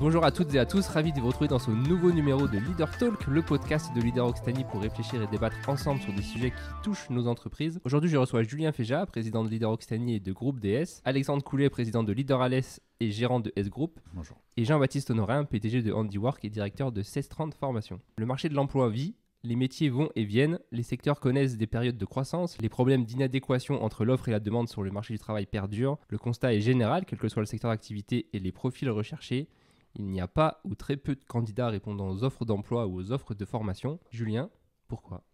Bonjour à toutes et à tous, ravi de vous retrouver dans ce nouveau numéro de Leader Talk, le podcast de Leader Occitanie pour réfléchir et débattre ensemble sur des sujets qui touchent nos entreprises. Aujourd'hui, je reçois Julien Feja président de Leader Occitanie et de Groupe DS, Alexandre Coulet, président de Leader Alès et gérant de S Group. Bonjour. Et Jean-Baptiste Honorin, PTG de Handiwork et directeur de 1630 Formation. Le marché de l'emploi vit, les métiers vont et viennent, les secteurs connaissent des périodes de croissance, les problèmes d'inadéquation entre l'offre et la demande sur le marché du travail perdurent, le constat est général, quel que soit le secteur d'activité et les profils recherchés, il n'y a pas ou très peu de candidats répondant aux offres d'emploi ou aux offres de formation. Julien, pourquoi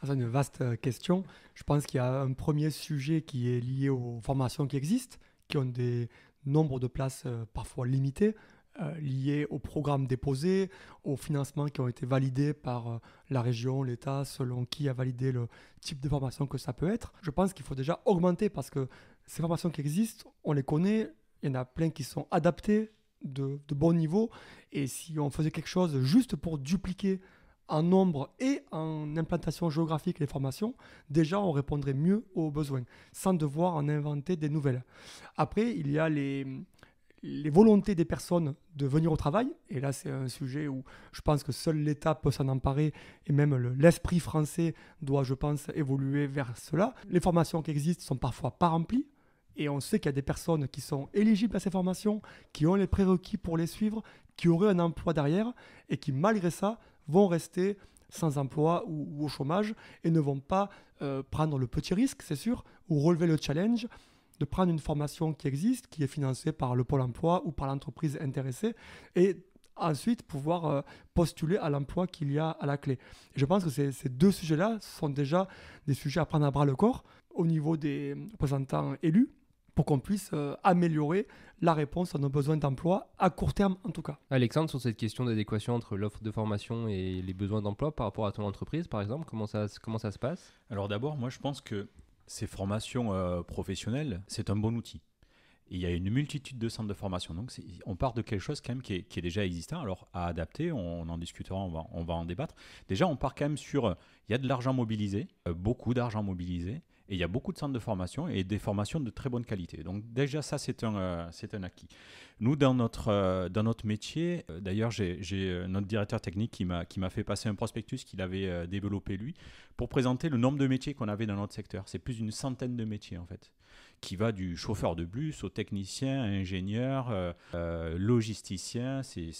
ah, C'est une vaste euh, question. Je pense qu'il y a un premier sujet qui est lié aux formations qui existent, qui ont des nombres de places euh, parfois limités, liées euh, liés aux programmes déposés, aux financements qui ont été validés par la région, l'État, selon qui a validé le type de formation que ça peut être. Je pense qu'il faut déjà augmenter parce que ces formations qui existent, on les connaît, il y en a plein qui sont adaptées de, de, bon niveau. Et si on faisait quelque chose juste pour dupliquer en nombre et en implantation géographique les formations, déjà on répondrait mieux aux besoins, sans devoir en inventer des nouvelles. Après, il y a les, volontés des personnes de venir au travail, et là c'est un sujet où je pense que seul l'État peut s'en emparer, et même l'esprit français doit, je pense, évoluer vers cela. Les formations qui existent sont parfois pas remplies, et on sait qu'il y a des personnes qui sont éligibles à ces formations, qui ont les prérequis pour les suivre, qui auraient un emploi derrière et qui, malgré ça, vont rester sans emploi ou, au chômage et ne vont pas euh, prendre le petit risque, c'est sûr, ou relever le challenge de prendre une formation qui existe, qui est financée par le Pôle emploi ou par l'entreprise intéressée et ensuite pouvoir euh, postuler à l'emploi qu'il y a à la clé. je pense que ces, ces deux sujets-là sont déjà des sujets à prendre à bras le corps au niveau des représentants élus pour qu'on puisse euh, améliorer la réponse à nos besoins d'emploi, à court terme en tout cas. Alexandre, sur cette question d'adéquation entre l'offre de formation et les besoins d'emploi par rapport à ton entreprise, par exemple, comment ça, comment ça se passe Alors d'abord, moi je pense que ces formations euh, professionnelles, c'est un bon outil. il y a une multitude de centres de formation. Donc, on part de quelque chose quand même qui est, déjà existant. Alors, à adapter, on, en discutera, on va, on va en débattre. Déjà, on part quand même sur, il y a de l'argent mobilisé, euh, beaucoup d'argent mobilisé. Et il y a beaucoup de centres de formation et des formations de très bonne qualité. Donc déjà ça, c'est un, euh, c'est un acquis. Nous, dans notre, euh, dans notre métier, euh, d'ailleurs, j'ai notre directeur technique qui m'a fait passer un prospectus qu'il avait développé lui pour présenter le nombre de métiers qu'on avait dans notre secteur. C'est plus d'une centaine de métiers en fait qui va du chauffeur de bus au technicien, ingénieur, logisticien. C'est,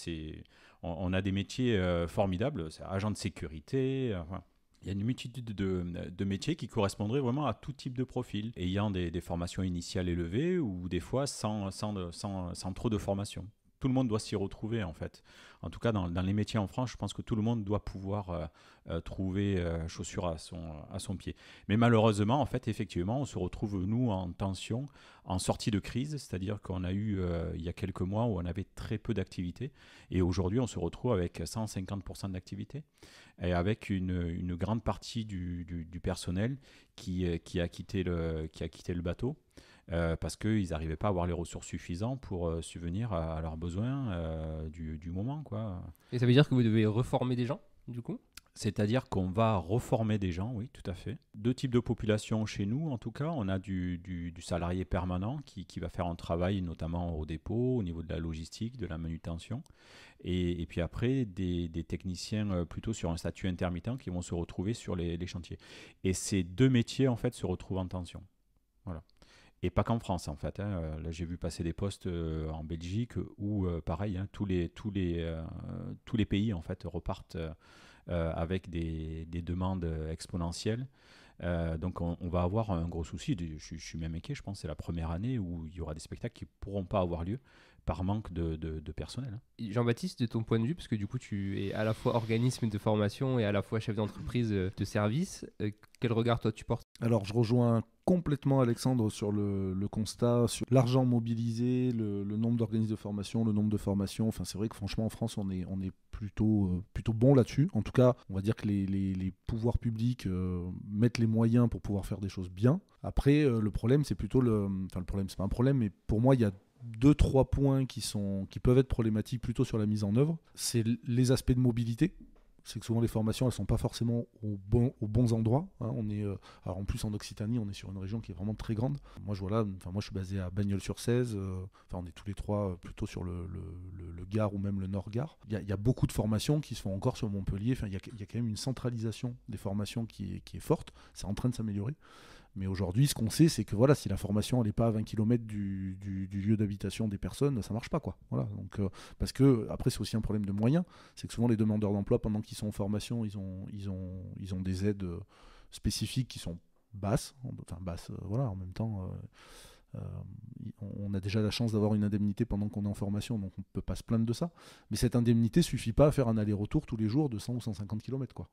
on, on, a des métiers formidables, agent de sécurité. Enfin. Il y a une multitude de, métiers qui correspondraient vraiment à tout type de profil, ayant des, formations initiales élevées ou des fois sans, sans trop de formation tout le monde doit s'y retrouver en fait. En tout cas, dans, les métiers en France, je pense que tout le monde doit pouvoir euh, euh, trouver euh, chaussure à son, pied. Mais malheureusement, en fait, effectivement, on se retrouve, nous, en tension, en sortie de crise, c'est-à-dire qu'on a eu, il y a quelques mois, où on avait très peu d'activité, et aujourd'hui, on se retrouve avec 150% d'activité, et avec une, grande partie du, personnel a quitté le, qui a quitté le bateau. Euh, parce qu'ils n'arrivaient pas à avoir les ressources suffisantes pour euh, subvenir à, leurs besoins euh, du, moment. Quoi. Et ça veut dire que vous devez reformer des gens, du coup c'est-à-dire qu'on va reformer des gens, oui, tout à fait. Deux types de populations chez nous, en tout cas. On a du, salarié permanent qui, va faire un travail, notamment au dépôt, au niveau de la logistique, de la manutention. Et, puis après, des, techniciens plutôt sur un statut intermittent qui vont se retrouver sur les, les chantiers. Et ces deux métiers, en fait, se retrouvent en tension. Voilà. Et pas qu'en France, en fait. Hein. Euh, là, j'ai vu passer des postes euh, en Belgique où, euh, pareil, hein, tous, les, tous, les, tous les pays, en fait, repartent avec des, des, demandes exponentielles. donc on, va avoir un gros souci. Je, je suis même inquiet, je pense, c'est la première année où il y aura des spectacles qui ne pourront pas avoir lieu par manque de, personnel. Hein. Jean-Baptiste, de ton point de vue, parce que du coup tu es à la fois organisme de formation et à la fois chef d'entreprise euh, de service, euh, quel regard toi tu portes Alors je rejoins complètement Alexandre sur le, constat, sur l'argent mobilisé, le, nombre d'organismes de formation, le nombre de formations. Enfin, c'est vrai que franchement en France, on est, on est plutôt, euh, plutôt bon là-dessus. En tout cas, on va dire que les, pouvoirs publics mettent les moyens pour pouvoir faire des choses bien. Après, le problème, c'est plutôt le. Enfin, le problème, c'est pas un problème, mais pour moi, il y a deux, trois points qui, sont, qui peuvent être problématiques plutôt sur la mise en œuvre. C'est les aspects de mobilité. C'est que souvent les formations, elles ne sont pas forcément aux bons endroits. Hein. On est, euh, alors en plus, en Occitanie, on est sur une région qui est vraiment très grande. Moi, je, enfin, moi, je suis basé à Bagnols-sur-Cèze. Euh, on est tous les trois euh, plutôt sur le, le, ou même le Nord-Gard. Il y, a beaucoup de formations qui se font encore sur Montpellier. il y, a, quand même une centralisation des formations qui qui est forte. C'est en train de s'améliorer. Mais aujourd'hui, ce qu'on sait, c'est que voilà, si la formation n'est pas à 20 km du, lieu d'habitation des personnes, ça ne marche pas. Quoi. Voilà, donc, euh, parce que après, c'est aussi un problème de moyens. C'est que souvent, les demandeurs d'emploi, pendant qu'ils sont en formation, ils ont, ils ont, ils ont des aides euh, spécifiques qui sont basses. Enfin, basses, euh, voilà, en même temps on a déjà la chance d'avoir une indemnité pendant qu'on est en formation, donc on ne peut pas se plaindre de ça. Mais cette indemnité suffit pas à faire un aller-retour tous les jours de 100 ou 150 km. Quoi.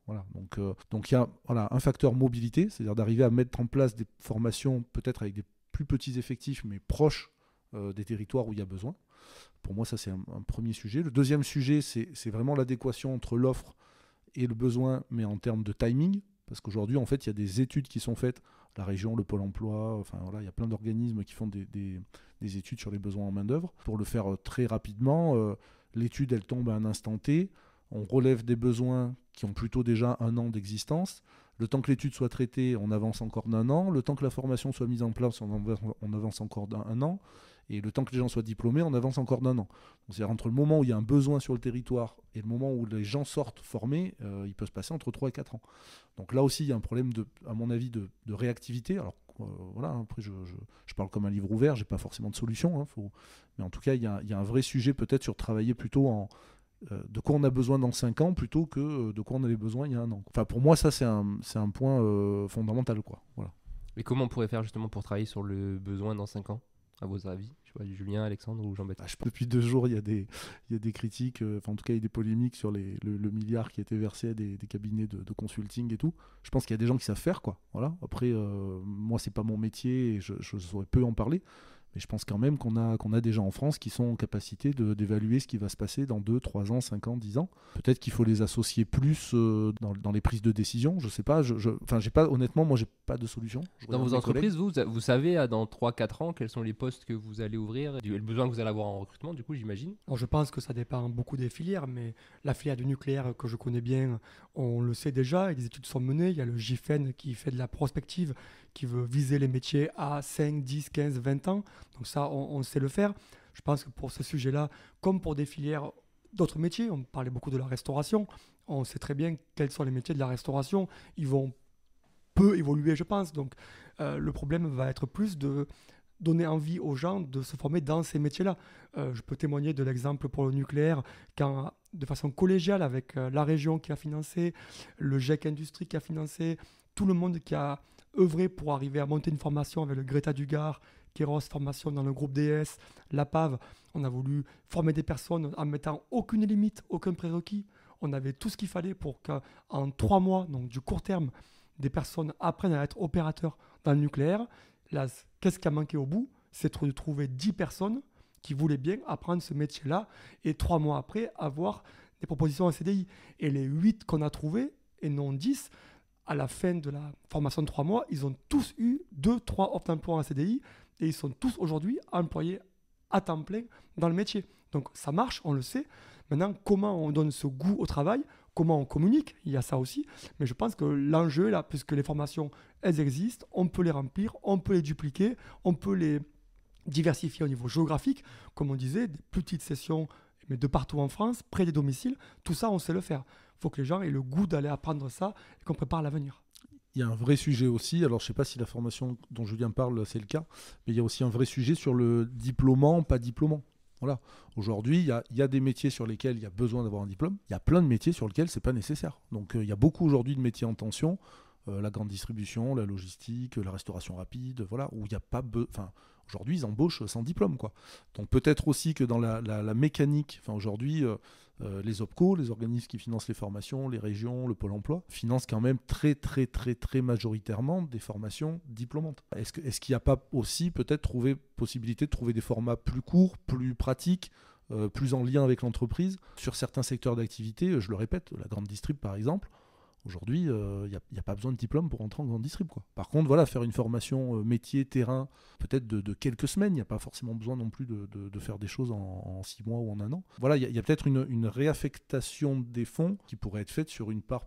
Euh, donc il y a voilà, un facteur mobilité, c'est-à-dire d'arriver à mettre en place des formations peut-être avec des plus petits effectifs, mais proches euh, des territoires où il y a besoin. Pour moi, ça c'est un, premier sujet. Le deuxième sujet, c'est vraiment l'adéquation entre l'offre et le besoin, mais en termes de timing. Parce qu'aujourd'hui, en fait, il y a des études qui sont faites, la région, le pôle emploi, enfin voilà, il y a plein d'organismes qui font des, études sur les besoins en main-d'œuvre. Pour le faire euh, très rapidement, euh, l'étude, elle tombe à un instant T. On relève des besoins qui ont plutôt déjà un an d'existence. Le temps que l'étude soit traitée, on avance encore d'un an. Le temps que la formation soit mise en place, on avance encore d'un an. Et le temps que les gens soient diplômés, on avance encore d'un an. C'est-à-dire entre le moment où il y a un besoin sur le territoire et le moment où les gens sortent formés, euh, il peut se passer entre 3 et 4 ans. Donc là aussi, il y a un problème, de, à mon avis, de, réactivité. Alors euh, voilà, hein, après, je, je, parle comme un livre ouvert, j'ai pas forcément de solution. Hein, mais en tout cas, il y a, il y a un vrai sujet peut-être sur travailler plutôt en, euh, de quoi on a besoin dans 5 ans plutôt que de quoi on avait besoin il y a un an. Enfin, pour moi, ça, c'est un, un, point fondamental. Quoi. Voilà. Et comment on pourrait faire justement pour travailler sur le besoin dans 5 ans à vos avis je Julien, Alexandre ou Jean-Baptiste ah, Depuis deux jours, il y a des, des critiques, euh, en tout cas, il y a des polémiques sur le, milliard qui a été versé à des, cabinets de, consulting et tout. Je pense qu'il y a des gens qui savent faire, quoi. Voilà. Après, euh, moi, c'est pas mon métier et je, je saurais peu en parler. Mais je pense quand même qu'on a, qu'on a des gens en France qui sont en capacité d'évaluer ce qui va se passer dans 2, 3 ans, 5 ans, 10 ans. Peut-être qu'il faut les associer plus euh, dans, dans, les prises de décision, je sais pas. Je, j'ai pas, honnêtement, moi, j'ai pas de solution. dans vos entreprises, vous, vous savez euh, dans 3-4 ans quels sont les postes que vous allez ouvrir et le besoin que vous allez avoir en recrutement, du coup, j'imagine je pense que ça dépend beaucoup des filières, mais la filière du nucléaire que je connais bien, on le sait déjà, les des études sont menées. Il y a le GIFEN qui fait de la prospective qui veut viser les métiers à 5, 10, 15, 20 ans. Donc ça, on, sait le faire. Je pense que pour ce sujet-là, comme pour des filières d'autres métiers, on parlait beaucoup de la restauration, on sait très bien quels sont les métiers de la restauration. Ils vont peu évoluer, je pense. Donc euh, le problème va être plus de donner envie aux gens de se former dans ces métiers-là. Euh, je peux témoigner de l'exemple pour le nucléaire, quand de façon collégiale avec euh, la région qui a financé, le GEC Industrie qui a financé, tout le monde qui a œuvré pour arriver à monter une formation avec le Greta Dugard, Kéros Formation dans le groupe DS, la On a voulu former des personnes en mettant aucune limite, aucun prérequis. On avait tout ce qu'il fallait pour qu'en trois mois, donc du court terme, des personnes apprennent à être opérateurs dans le nucléaire. Là, qu'est-ce qui a manqué au bout C'est de trouver 10 personnes qui voulaient bien apprendre ce métier-là et trois mois après avoir des propositions en CDI. Et les huit qu'on a trouvés, et non 10, à la fin de la formation de trois mois, ils ont tous eu deux, trois offres d'emploi en CDI et ils sont tous aujourd'hui employés à temps plein dans le métier. Donc ça marche, on le sait. Maintenant, comment on donne ce goût au travail Comment on communique Il y a ça aussi. Mais je pense que l'enjeu, là, puisque les formations, elles existent, on peut les remplir, on peut les dupliquer, on peut les diversifier au niveau géographique. Comme on disait, des petites sessions mais de partout en France, près des domiciles, tout ça, on sait le faire. Il faut que les gens aient le goût d'aller apprendre ça et qu'on prépare l'avenir. Il y a un vrai sujet aussi, alors je ne sais pas si la formation dont Julien parle, c'est le cas, mais il y a aussi un vrai sujet sur le diplômant, pas diplômant. Voilà. Aujourd'hui, il y, a des métiers sur lesquels il y a besoin d'avoir un diplôme. Il y a plein de métiers sur lesquels ce n'est pas nécessaire. Donc euh, il y a beaucoup aujourd'hui de métiers en tension, euh, la grande distribution, la logistique, la restauration rapide, voilà, où il n'y a pas, besoin. Aujourd'hui, ils embauchent sans diplôme. Quoi. Donc peut-être aussi que dans la, mécanique, enfin aujourd'hui, euh, euh, les OPCO, les organismes qui financent les formations, les régions, le Pôle emploi, financent quand même très, très, très, très majoritairement des formations diplômantes. Est-ce qu'il n'y a pas aussi peut-être trouvé possibilité de trouver des formats plus courts, plus pratiques euh, plus en lien avec l'entreprise. Sur certains secteurs d'activité, je le répète, la grande distrib par exemple, Aujourd'hui, il euh, n'y a, pas besoin de diplôme pour entrer en grande Quoi. Par contre, voilà, faire une formation euh, métier, terrain, peut-être de, quelques semaines, il n'y a pas forcément besoin non plus de, faire des choses en, six mois ou en un an. Voilà, il y a, peut-être une, réaffectation des fonds qui pourrait être faite sur une part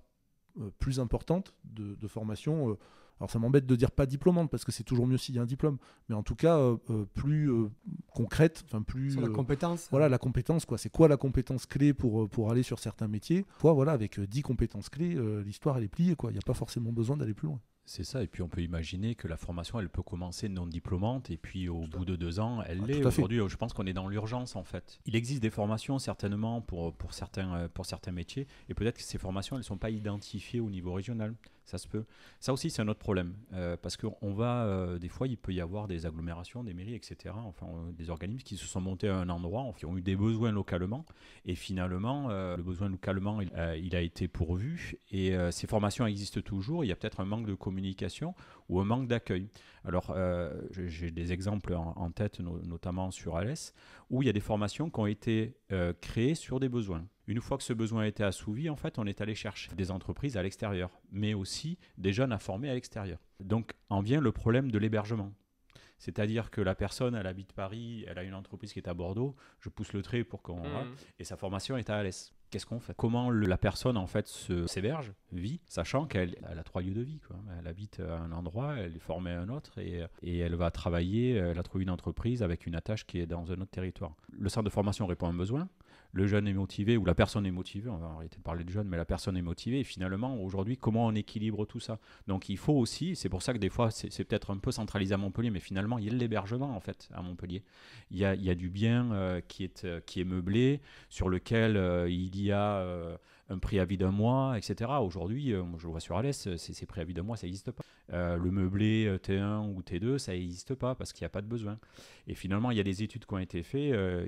euh, plus importante de, formation alors ça m'embête de dire pas diplômante parce que c'est toujours mieux s'il y a un diplôme, mais en tout cas euh, euh, plus euh, concrète, enfin plus la compétence. voilà la compétence quoi. C'est quoi la compétence clé pour pour aller sur certains métiers Quoi voilà avec 10 compétences clés, l'histoire elle est pliée quoi. Il n'y a pas forcément besoin d'aller plus loin. C'est ça, et puis on peut imaginer que la formation, elle peut commencer non diplômante, et puis au bout de deux ans, elle est. Ah, l'est. Aujourd'hui, je pense qu'on est dans l'urgence, en fait. Il existe des formations, certainement, pour, pour, certains, pour certains métiers, et peut-être que ces formations, elles ne sont pas identifiées au niveau régional ça se peut. Ça aussi, c'est un autre problème, euh, parce que va, euh, des fois, il peut y avoir des agglomérations, des mairies, etc., enfin, euh, des organismes qui se sont montés à un endroit, qui ont eu des besoins localement, et finalement, le besoin localement, il, a été pourvu, et ces formations existent toujours, il y a peut-être un manque de communication ou un manque d'accueil. Alors, j'ai des exemples en, tête, notamment sur Alès, où il y a des formations qui ont été créées sur des besoins. Une fois que ce besoin a été assouvi, en fait, on est allé chercher des entreprises à l'extérieur, mais aussi des jeunes à former à l'extérieur. Donc en vient le problème de l'hébergement. C'est-à-dire que la personne, elle habite Paris, elle a une entreprise qui est à Bordeaux, je pousse le trait pour qu'on... va, mmh. Et sa formation est à Alès. Qu'est-ce qu'on fait Comment la personne, en fait, s'héberge, vit, sachant qu'elle a trois lieux de vie. Elle habite un endroit, elle est formée à un autre, et, elle va travailler, elle a trouvé une entreprise avec une attache qui est dans un autre territoire. Le centre de formation répond à un besoin, le jeune est motivé ou la personne est motivée, on va arrêter de parler de jeune, mais la personne est motivée. Et finalement, aujourd'hui, comment on équilibre tout ça Donc il faut aussi, c'est pour ça que des fois, c'est peut-être un peu centralisé à Montpellier, mais finalement, il y a l'hébergement en fait à Montpellier. Il y a, du bien euh, euh, qui, est, meublé, sur lequel euh, il y a un préavis d'un mois, etc. Aujourd'hui, euh, je vois sur Alès, euh, ces préavis d'un mois, ça n'existe pas. Euh, le meublé T1 ou T2, ça n'existe pas parce qu'il n'y a pas de besoin. Et finalement, il y a des études qui ont été faites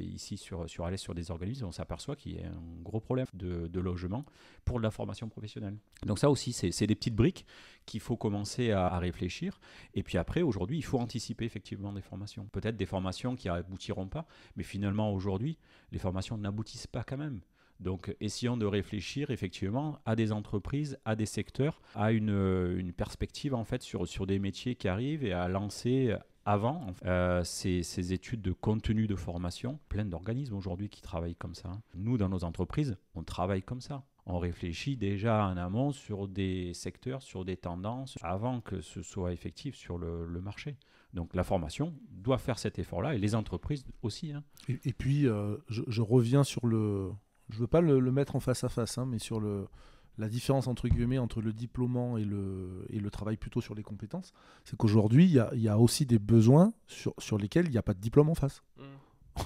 ici sur, sur Alès, sur des organismes, on s'aperçoit qu'il y a un gros problème de, logement pour de la formation professionnelle. Donc ça aussi, c'est des petites briques qu'il faut commencer à, à réfléchir. Et puis après, aujourd'hui, il faut anticiper effectivement des formations. Peut-être des formations qui aboutiront pas, mais finalement, aujourd'hui, les formations n'aboutissent pas quand même. Donc essayons de réfléchir effectivement à des entreprises, à des secteurs, à une, euh, perspective en fait sur, sur des métiers qui arrivent et à lancer euh, avant euh, ces, études de contenu de formation. Plein d'organismes aujourd'hui qui travaillent comme ça. Hein. Nous, dans nos entreprises, on travaille comme ça. On réfléchit déjà en amont sur des secteurs, sur des tendances, avant que ce soit effectif sur le, marché. Donc la formation doit faire cet effort-là et les entreprises aussi. Hein. Et, puis, je reviens sur le, je veux pas le, mettre en face à face, hein, mais sur le, la différence entre guillemets entre le diplômant et le, et le travail plutôt sur les compétences, c'est qu'aujourd'hui, il y a, aussi des besoins sur, lesquels il n'y a pas de diplôme en face. Mm.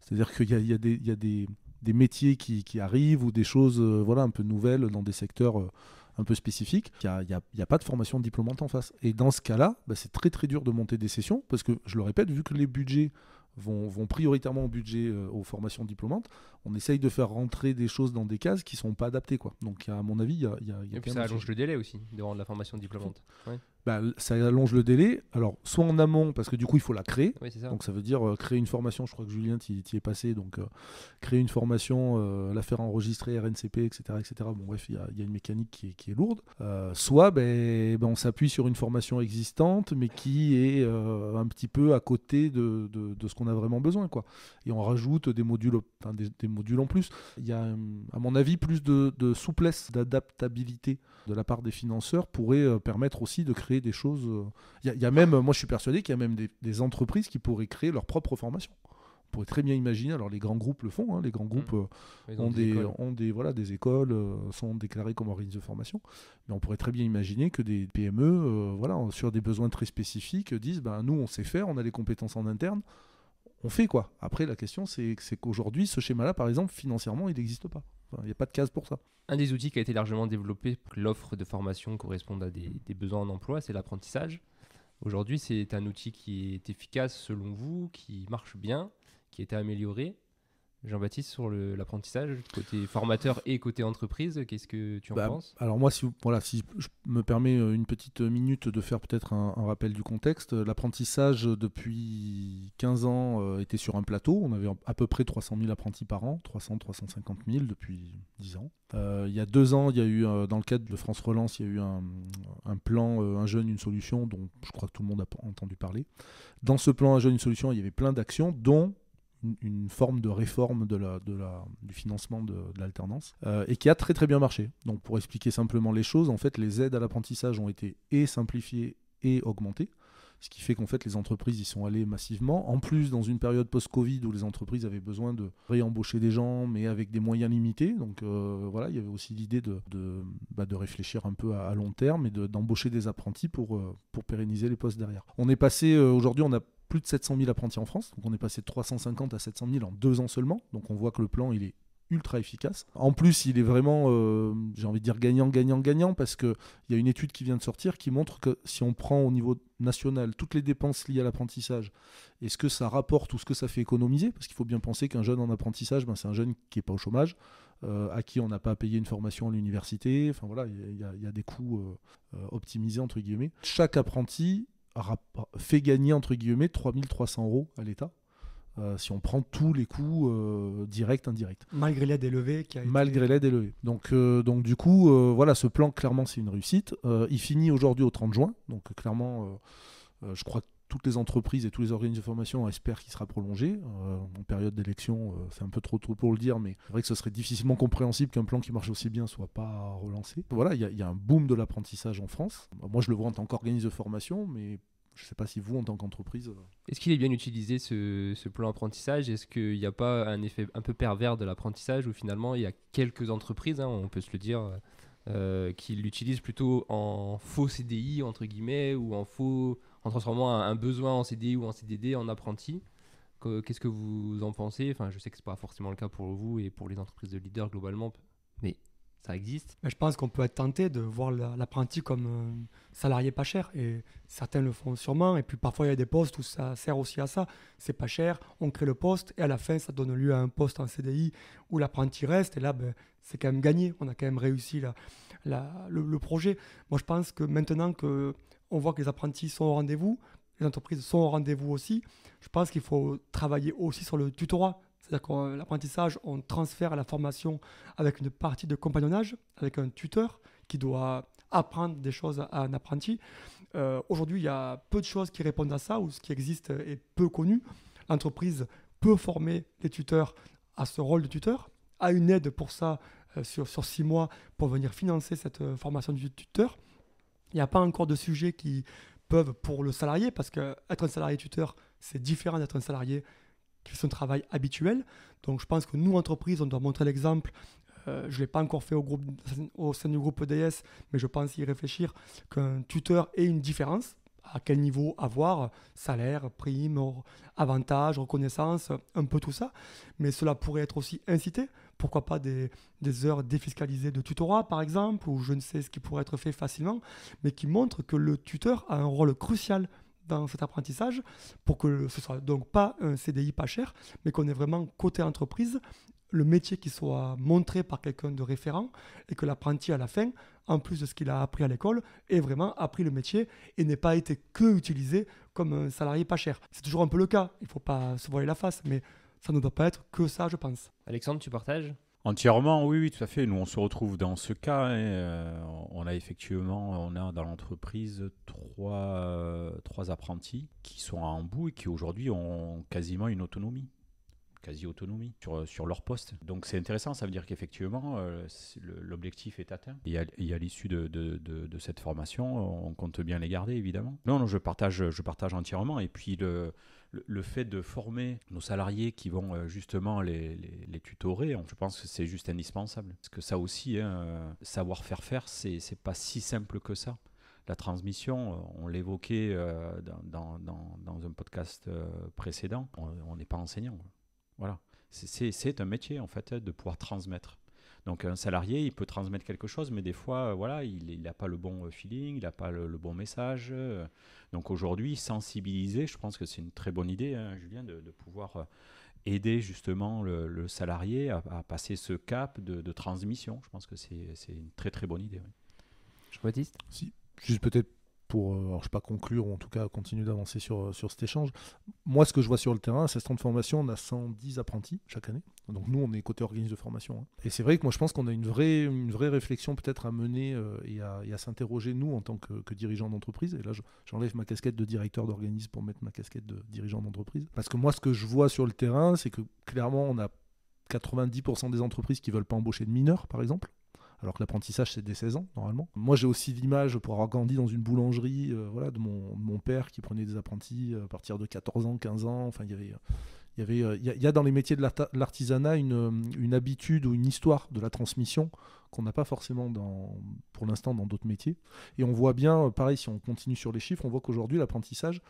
C'est-à-dire qu'il y a, des, métiers qui, arrivent ou des choses euh, voilà, un peu nouvelles dans des secteurs euh, un peu spécifiques. Il n'y a, pas de formation diplômante en face. Et dans ce cas-là, bah, c'est très très dur de monter des sessions parce que, je le répète, vu que les budgets vont, vont prioritairement au budget, euh, aux formations diplômantes. On essaye de faire rentrer des choses dans des cases qui sont pas adaptées. Quoi. Donc, à mon avis, il y a, Et puis ça allonge le délai aussi, de rendre la formation diplômante bah, ça allonge le délai. Alors, soit en amont, parce que du coup, il faut la créer. Donc, ça veut dire euh, créer une formation. Je crois que Julien, t'y est passé. Donc, euh, créer une formation, euh, la faire enregistrer, RNCP, etc. etc. Bon, bref, il y, a une mécanique qui est, lourde. soit, ben, ben, on s'appuie sur une formation existante, mais qui est un petit peu à côté de, de, ce qu'on a vraiment besoin. Quoi. Et on rajoute des modules, des, modules en plus. Il y a, à mon avis, plus de souplesse, d'adaptabilité de la part des financeurs pourrait permettre aussi de créer des choses. Il euh, y, a, même, moi je suis persuadé qu'il y a même des, entreprises qui pourraient créer leur propre formation. On pourrait très bien imaginer, alors les grands groupes le font, hein, les grands mm. groupes euh, ont, des, ont des, voilà, des écoles, euh, sont déclarés comme organismes de formation, mais on pourrait très bien imaginer que des PME, voilà, sur des besoins très spécifiques, disent, ben, nous on sait faire, on a les compétences en interne, on fait quoi Après la question c'est qu'aujourd'hui ce schéma-là, par exemple, financièrement, il n'existe pas. Il n'y a pas de case pour ça. Un des outils qui a été largement développé pour que l'offre de formation corresponde à des, besoins en emploi, c'est l'apprentissage. Aujourd'hui, c'est un outil qui est efficace selon vous, qui marche bien, qui a été amélioré. Jean-Baptiste, sur l'apprentissage, côté formateur et côté entreprise, qu'est-ce que tu en bah, penses Alors moi, si, voilà, si je me permets euh, une petite minute de faire peut-être un, rappel du contexte, l'apprentissage euh, depuis 15 ans euh, était sur un plateau, on avait à peu près 300 000 apprentis par an, 300-350 000 depuis 10 ans. il y a deux ans, il y a eu, dans le cadre de France Relance, il y a eu un, un plan Un jeune, une solution, dont je crois que tout le monde a entendu parler. Dans ce plan Un jeune, une solution, il y avait plein d'actions, dont une, forme de réforme de la, de du financement de, l'alternance euh, et qui a très très bien marché. Donc pour expliquer simplement les choses, en fait les aides à l'apprentissage ont été et simplifiées et augmentées. Ce qui fait qu'en fait, les entreprises y sont allées massivement. En plus, dans une période post-Covid où les entreprises avaient besoin de réembaucher des gens, mais avec des moyens limités. Donc euh, voilà, il y avait aussi l'idée de, de, bah, réfléchir un peu à, long terme et d'embaucher des apprentis pour, euh, pour pérenniser les postes derrière. On est passé, aujourd'hui, on a plus de 700 000 apprentis en France. Donc on est passé de 350 à 700 000 en deux ans seulement. Donc on voit que le plan, il est ultra efficace. En plus, il est vraiment, euh, j'ai envie de dire, gagnant, gagnant, gagnant, parce qu'il y a une étude qui vient de sortir qui montre que si on prend au niveau national toutes les dépenses liées à l'apprentissage est ce que ça rapporte ou ce que ça fait économiser, parce qu'il faut bien penser qu'un jeune en apprentissage, ben, c'est un jeune qui n'est pas au chômage, euh, à qui on n'a pas payé une formation à l'université, enfin voilà, il y, a des coûts euh, optimisés, entre guillemets. Chaque apprenti fait gagner entre guillemets 3300 euros à l'État. Euh, si on prend tous les coûts euh, directs, indirects. Malgré l'aide élevée Malgré l'aide élevée. Donc, euh, donc du coup, voilà, ce plan, clairement, c'est une réussite. il finit aujourd'hui au 30 juin. Donc clairement, je crois que toutes les entreprises et tous les organismes de formation espèrent qu'il sera prolongé. Euh, en période d'élection, euh, c'est un peu trop tôt pour le dire, mais c'est vrai que ce serait difficilement compréhensible qu'un plan qui marche aussi bien soit pas relancé. Voilà, il y, a un boom de l'apprentissage en France. Moi, je le vois en tant qu'organisme de formation, mais je ne sais pas si vous, en tant qu'entreprise. Euh, Est-ce qu'il est bien utilisé ce, plan apprentissage Est-ce qu'il n'y a pas un effet un peu pervers de l'apprentissage où finalement il y a quelques entreprises, hein, on peut se le dire, qui l'utilisent plutôt en faux CDI, entre guillemets, ou en faux en transformant un, un, besoin en CDI ou en CDD en apprenti. Qu'est-ce que vous en pensez Enfin, je sais que c'est pas forcément le cas pour vous et pour les entreprises de leaders globalement, mais ça existe. je pense qu'on peut être tenté de voir l'apprenti comme un salarié pas cher. Et certains le font sûrement. Et puis parfois, il y a des postes où ça sert aussi à ça. C'est pas cher, on crée le poste. Et à la fin, ça donne lieu à un poste en CDI où l'apprenti reste. Et là, ben, c'est quand même gagné. On a quand même réussi le, projet. Moi, je pense que maintenant que on voit que les apprentis sont au rendez-vous, les entreprises sont au rendez-vous aussi. Je pense qu'il faut travailler aussi sur le tutorat. C'est-à-dire que l'apprentissage, on transfère à la formation avec une partie de compagnonnage, avec un tuteur qui doit apprendre des choses à un apprenti. Euh, aujourd'hui, il y a peu de choses qui répondent à ça, ou ce qui existe est peu connu. L'entreprise peut former des tuteurs à ce rôle de tuteur, a une aide pour ça euh, sur six mois pour venir financer cette euh, formation du tuteur. Il n'y a pas encore de sujets qui peuvent, pour le salarié, parce qu'être un salarié tuteur, c'est différent d'être un salarié qui fait son travail habituel. Donc je pense que nous, entreprises, on doit montrer l'exemple. Euh, je ne l'ai pas encore fait au, sein du groupe EDS, mais je pense y réfléchir qu'un tuteur ait une différence. À quel niveau avoir Salaire, prime, avantage, reconnaissance, un peu tout ça. Mais cela pourrait être aussi incité pourquoi pas des, heures défiscalisées de tutorat, par exemple, ou je ne sais ce qui pourrait être fait facilement, mais qui montre que le tuteur a un rôle crucial dans cet apprentissage pour que ce soit donc pas un CDI pas cher, mais qu'on ait vraiment côté entreprise le métier qui soit montré par quelqu'un de référent et que l'apprenti à la fin, en plus de ce qu'il a appris à l'école, ait vraiment appris le métier et n'ait pas été que utilisé comme un salarié pas cher. C'est toujours un peu le cas, il ne faut pas se voiler la face, mais ça ne doit pas être que ça, je pense. Alexandre, tu partages Entièrement, oui, oui, tout à fait. Nous, on se retrouve dans ce cas. Hein, euh, on a effectivement, on a dans l'entreprise trois, euh, apprentis qui sont à bout et qui aujourd'hui ont quasiment une autonomie quasi-autonomie sur, sur leur poste. Donc c'est intéressant, ça veut dire qu'effectivement, euh, l'objectif est atteint. Et à, l'issue de, de, cette formation, on compte bien les garder, évidemment. Non, non, je partage, je partage entièrement. Et puis le, le, fait de former nos salariés qui vont euh, justement les, les, tutorer, je pense que c'est juste indispensable. Parce que ça aussi, hein, euh, savoir faire faire, c'est pas si simple que ça la transmission, on l'évoquait dans, dans, dans, un podcast précédent, on n'est pas enseignant. Voilà. C'est un métier, en fait, de pouvoir transmettre. Donc un salarié, il peut transmettre quelque chose, mais des fois, euh, voilà, il n'a pas le bon euh, feeling, il n'a pas le, bon message. Euh. donc aujourd'hui, sensibiliser, je pense que c'est une très bonne idée, hein, Julien, de, pouvoir aider justement le, salarié à, passer ce cap de, transmission. Je pense que c'est une très très bonne idée. Baptiste Si, juste peut-être pour, je euh, je sais pas, conclure, ou en tout cas continuer d'avancer sur, euh, sur cet échange. Moi, ce que je vois sur le terrain, à ce centre de formation, on a 110 apprentis chaque année. Donc nous, on est côté organisme de formation. Hein. Et c'est vrai que moi, je pense qu'on a une vraie, une vraie réflexion peut-être à mener euh, et à, à s'interroger, nous, en tant que, dirigeants d'entreprise. Et là, j'enlève ma casquette de directeur d'organisme pour mettre ma casquette de dirigeant d'entreprise. Parce que moi, ce que je vois sur le terrain, c'est que clairement, on a 90% des entreprises qui veulent pas embaucher de mineurs, par exemple alors que l'apprentissage, c'est dès 16 ans, normalement. Moi, j'ai aussi l'image, pour avoir grandi dans une boulangerie, euh, voilà, de mon, père qui prenait des apprentis euh, à partir de 14 ans, 15 ans. Enfin, il y avait. Il y, avait, euh, il, y a, dans les métiers de l'artisanat une, une, habitude ou une histoire de la transmission qu'on n'a pas forcément dans, pour l'instant dans d'autres métiers. Et on voit bien, pareil, si on continue sur les chiffres, on voit qu'aujourd'hui, l'apprentissage,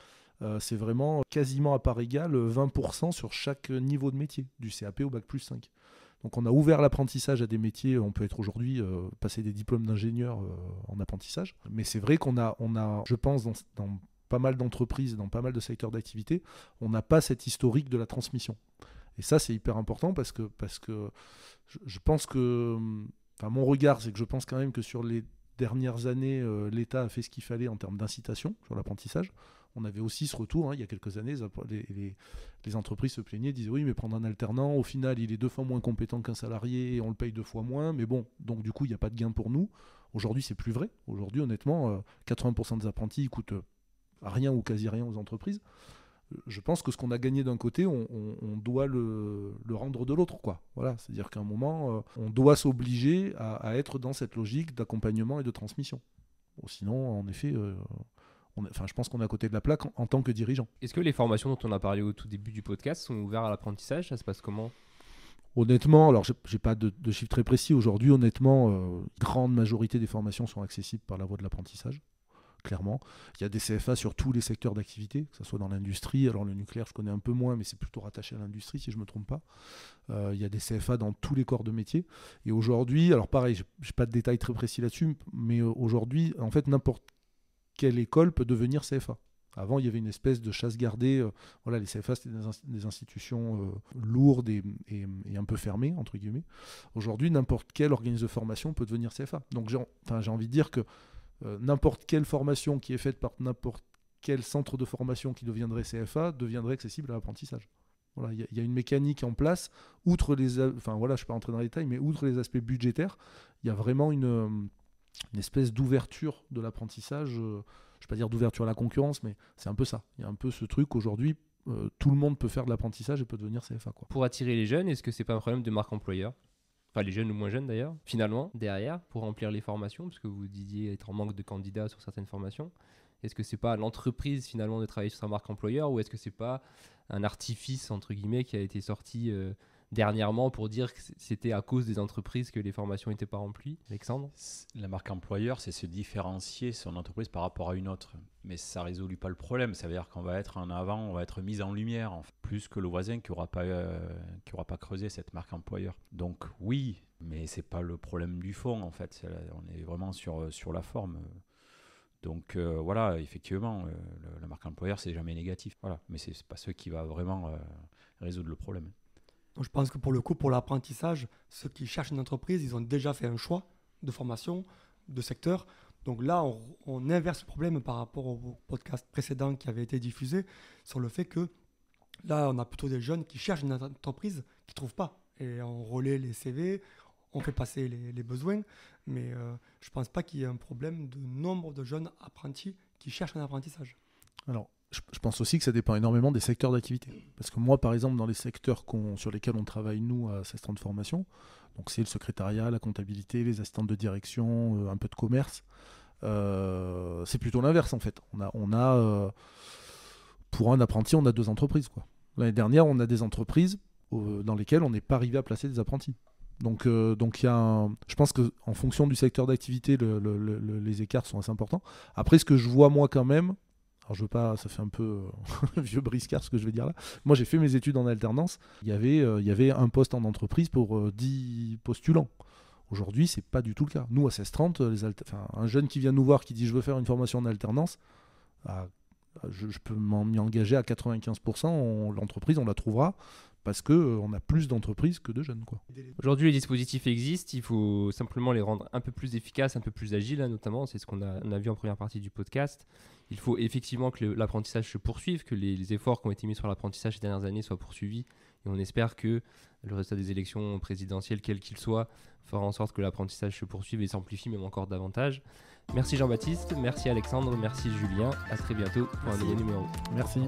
c'est vraiment quasiment à part égale 20% sur chaque niveau de métier, du CAP au bac plus 5. Donc on a ouvert l'apprentissage à des métiers, on peut être aujourd'hui euh, passer des diplômes d'ingénieur euh, en apprentissage, mais c'est vrai qu'on a, on a, je pense, dans, pas mal d'entreprises, dans pas mal de secteurs d'activité, on n'a pas cette historique de la transmission. Et ça, c'est hyper important parce que, parce que je, pense que, enfin mon regard, c'est que je pense quand même que sur les dernières années, euh, l'État a fait ce qu'il fallait en termes d'incitation sur l'apprentissage on avait aussi ce retour, hein, il y a quelques années, les, entreprises se plaignaient, disaient oui, mais prendre un alternant, au final, il est deux fois moins compétent qu'un salarié et on le paye deux fois moins, mais bon, donc du coup, il n'y a pas de gain pour nous. Aujourd'hui, c'est plus vrai. Aujourd'hui, honnêtement, 80% euh, des apprentis coûtent euh, rien ou quasi rien aux entreprises. Euh, je pense que ce qu'on a gagné d'un côté, on, doit le, rendre de l'autre, Voilà, c'est-à-dire qu'à un moment, on doit s'obliger à, être dans cette logique d'accompagnement et de transmission. sinon, en effet, je pense qu'on est à côté de la plaque en, tant que dirigeant. Est-ce que les formations dont on a parlé au tout début du podcast sont ouvertes à l'apprentissage Ça se passe comment Honnêtement, alors j'ai pas de, chiffres très précis. Aujourd'hui, honnêtement, euh, grande majorité des formations sont accessibles par la voie de l'apprentissage clairement. Il y a des CFA sur tous les secteurs d'activité, que ce soit dans l'industrie. Alors le nucléaire, je connais un peu moins, mais c'est plutôt rattaché à l'industrie, si je ne me trompe pas. Euh, il y a des CFA dans tous les corps de métier. Et aujourd'hui, alors pareil, je n'ai pas de détails très précis là-dessus, mais euh, aujourd'hui, en fait, n'importe quelle école peut devenir CFA. Avant, il y avait une espèce de chasse gardée. Euh, voilà, les CFA, c'était des, institutions euh, lourdes et, un peu fermées, entre guillemets. Aujourd'hui, n'importe quel organisme de formation peut devenir CFA. Donc, j'ai envie de dire que euh, n'importe quelle formation qui est faite par n'importe quel centre de formation qui deviendrait CFA deviendrait accessible à l'apprentissage. Voilà, il y, y, a une mécanique en place, outre les, enfin voilà, je ne suis pas rentré dans les détails, mais outre les aspects budgétaires, il y a vraiment une une espèce d'ouverture de l'apprentissage. Euh, je ne vais pas dire d'ouverture à la concurrence, mais c'est un peu ça. Il y a un peu ce truc aujourd'hui. Euh, tout le monde peut faire de l'apprentissage et peut devenir CFA. Pour attirer les jeunes, est-ce que c'est pas un problème de marque employeur Enfin, les jeunes ou moins jeunes d'ailleurs, finalement, derrière, pour remplir les formations, puisque que vous disiez être en manque de candidats sur certaines formations, est-ce que c'est pas l'entreprise finalement de travailler sur sa marque employeur ou est-ce que c'est pas un artifice entre guillemets qui a été sorti euh, dernièrement pour dire que c'était à cause des entreprises que les formations n'étaient pas remplies. Alexandre La marque employeur, c'est se différencier son entreprise par rapport à une autre. Mais ça ne résout pas le problème. Ça veut dire qu'on va être en avant, on va être mis en lumière, plus que le voisin qui n'aura pas, euh, aura pas creusé cette marque employeur. Donc oui, mais c'est pas le problème du fond, en fait. On est vraiment sur, euh, sur la forme. Donc euh, voilà, effectivement, la marque employeur, c'est jamais négatif. Voilà, mais n'est pas ce qui va vraiment résoudre le problème. Donc je pense que pour le coup, pour l'apprentissage, ceux qui cherchent une entreprise, ils ont déjà fait un choix de formation, de secteur. Donc là, on, inverse le problème par rapport au podcast précédent qui avait été diffusé sur le fait que là, on a plutôt des jeunes qui cherchent une entreprise qui ne trouvent pas. Et on relaie les CV, on fait passer les, besoins, mais euh, je ne pense pas qu'il y ait un problème de nombre de jeunes apprentis qui cherchent un apprentissage. Alors, je pense aussi que ça dépend énormément des secteurs d'activité. Parce que moi, par exemple, dans les secteurs sur lesquels on travaille, nous, à cette de formation, donc c'est le secrétariat, la comptabilité, les assistantes de direction, euh, un peu de commerce, euh, c'est plutôt l'inverse en fait. On a, on a euh, pour un apprenti, on a deux entreprises. L'année dernière, on a des entreprises dans lesquelles on n'est pas arrivé à placer des apprentis. Donc, donc y a je pense qu'en fonction du secteur d'activité, les écarts sont assez importants. Après, ce que je vois moi quand même, alors je veux pas, ça fait un peu euh, vieux briscard ce que je vais dire là. Moi j'ai fait mes études en alternance. Il y avait, euh, il y avait un poste en entreprise pour 10 euh, postulants. Aujourd'hui c'est pas du tout le cas. Nous à 1630, les un jeune qui vient nous voir qui dit je veux faire une formation en alternance, ah, je, peux m'y engager à 95%, l'entreprise on la trouvera parce que euh, on a plus d'entreprises que de jeunes. Aujourd'hui, les dispositifs existent, il faut simplement les rendre un peu plus efficaces, un peu plus agiles, hein, notamment. C'est ce qu'on a, a, vu en première partie du podcast. Il faut effectivement que l'apprentissage se poursuive, que les, efforts qui ont été mis sur l'apprentissage ces dernières années soient poursuivis. Et on espère que le résultat des élections présidentielles, quel qu'il soit, fera en sorte que l'apprentissage se poursuive et s'amplifie même encore davantage. Merci Jean-Baptiste, merci Alexandre, merci Julien. À très bientôt pour un nouveau numéro. Merci.